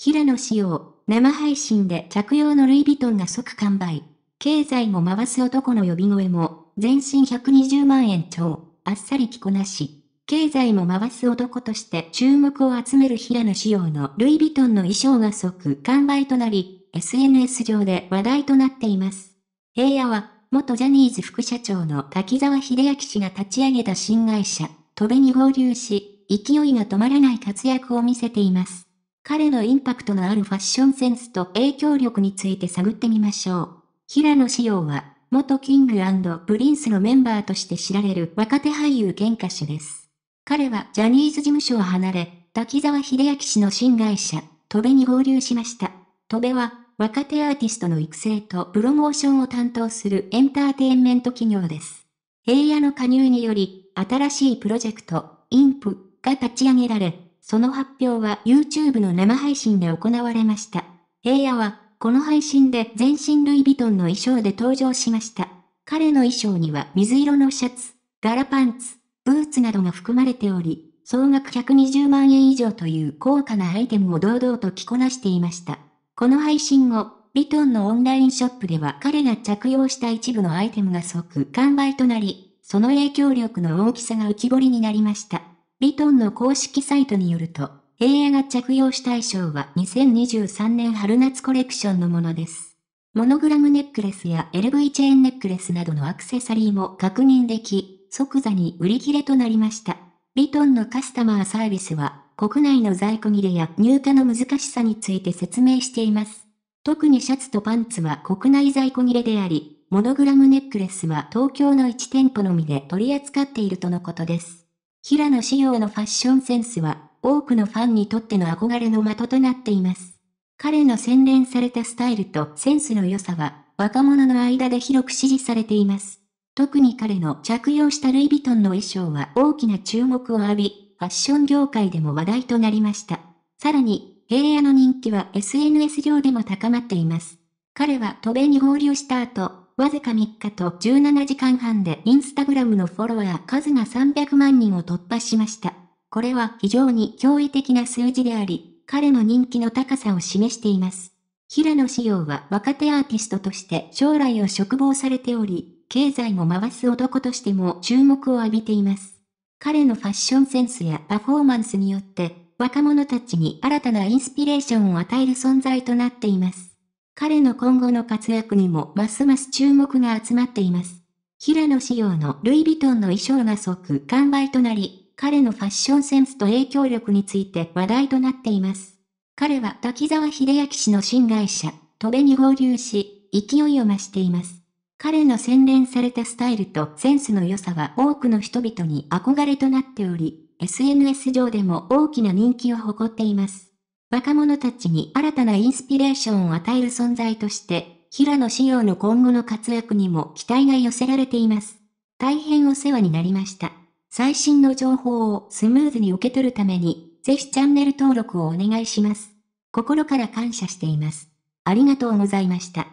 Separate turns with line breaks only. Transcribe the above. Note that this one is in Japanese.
平野紫耀、生配信で着用のルイ・ヴィトンが即完売。経済も回す男の呼び声も、全身120万円超、あっさり着こなし。経済も回す男として注目を集める平野紫耀のルイ・ヴィトンの衣装が即完売となり、SNS 上で話題となっています。平野は、元ジャニーズ副社長の滝沢秀明氏が立ち上げた新会社、戸部に合流し、勢いが止まらない活躍を見せています。彼のインパクトのあるファッションセンスと影響力について探ってみましょう。平野紫耀は、元キングプリンスのメンバーとして知られる若手俳優喧嘩手です。彼はジャニーズ事務所を離れ、滝沢秀明氏の新会社、戸部に合流しました。戸部は、若手アーティストの育成とプロモーションを担当するエンターテインメント企業です。平野の加入により、新しいプロジェクト、インプが立ち上げられ、その発表は YouTube の生配信で行われました。平野は、この配信で全身ルイ・ヴィトンの衣装で登場しました。彼の衣装には水色のシャツ、柄パンツ、ブーツなどが含まれており、総額120万円以上という高価なアイテムを堂々と着こなしていました。この配信後、ヴィトンのオンラインショップでは彼が着用した一部のアイテムが即完売となり、その影響力の大きさが浮き彫りになりました。リトンの公式サイトによると、平野が着用した衣装は2023年春夏コレクションのものです。モノグラムネックレスや LV チェーンネックレスなどのアクセサリーも確認でき、即座に売り切れとなりました。リトンのカスタマーサービスは、国内の在庫切れや入荷の難しさについて説明しています。特にシャツとパンツは国内在庫切れであり、モノグラムネックレスは東京の1店舗のみで取り扱っているとのことです。平野紫耀のファッションセンスは、多くのファンにとっての憧れの的となっています。彼の洗練されたスタイルとセンスの良さは、若者の間で広く支持されています。特に彼の着用したルイ・ヴィトンの衣装は大きな注目を浴び、ファッション業界でも話題となりました。さらに、平野の人気は SNS 上でも高まっています。彼は渡米に合流した後、わずか3日と17時間半でインスタグラムのフォロワー数が300万人を突破しました。これは非常に驚異的な数字であり、彼の人気の高さを示しています。平野紫耀は若手アーティストとして将来を嘱望されており、経済も回す男としても注目を浴びています。彼のファッションセンスやパフォーマンスによって、若者たちに新たなインスピレーションを与える存在となっています。彼の今後の活躍にもますます注目が集まっています。平野仕様のルイ・ヴィトンの衣装が即完売となり、彼のファッションセンスと影響力について話題となっています。彼は滝沢秀明氏の新会社、戸部に合流し、勢いを増しています。彼の洗練されたスタイルとセンスの良さは多くの人々に憧れとなっており、SNS 上でも大きな人気を誇っています。若者たちに新たなインスピレーションを与える存在として、平野紫耀の今後の活躍にも期待が寄せられています。大変お世話になりました。最新の情報をスムーズに受け取るために、ぜひチャンネル登録をお願いします。心から感謝しています。ありがとうございました。